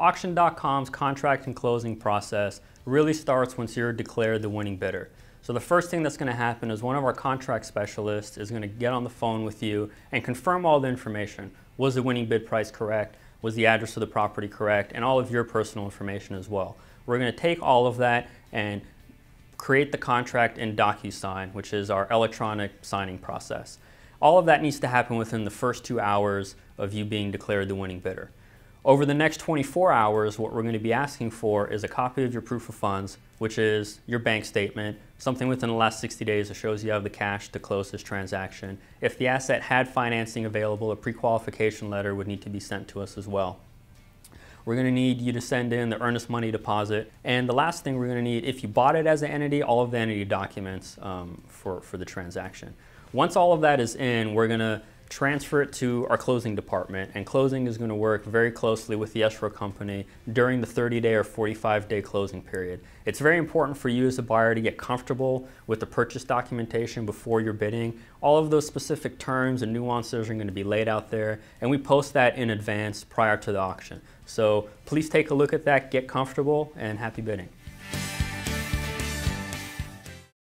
Auction.com's contract and closing process really starts once you're declared the winning bidder. So the first thing that's going to happen is one of our contract specialists is going to get on the phone with you and confirm all the information. Was the winning bid price correct? Was the address of the property correct? And all of your personal information as well. We're going to take all of that and create the contract in DocuSign, which is our electronic signing process. All of that needs to happen within the first two hours of you being declared the winning bidder. Over the next 24 hours, what we're going to be asking for is a copy of your proof of funds, which is your bank statement, something within the last 60 days that shows you have the cash to close this transaction. If the asset had financing available, a pre-qualification letter would need to be sent to us as well. We're going to need you to send in the earnest money deposit. And the last thing we're going to need, if you bought it as an entity, all of the entity documents um, for, for the transaction. Once all of that is in, we're going to transfer it to our closing department, and closing is going to work very closely with the escrow company during the 30-day or 45-day closing period. It's very important for you as a buyer to get comfortable with the purchase documentation before you're bidding. All of those specific terms and nuances are going to be laid out there, and we post that in advance prior to the auction. So please take a look at that, get comfortable, and happy bidding.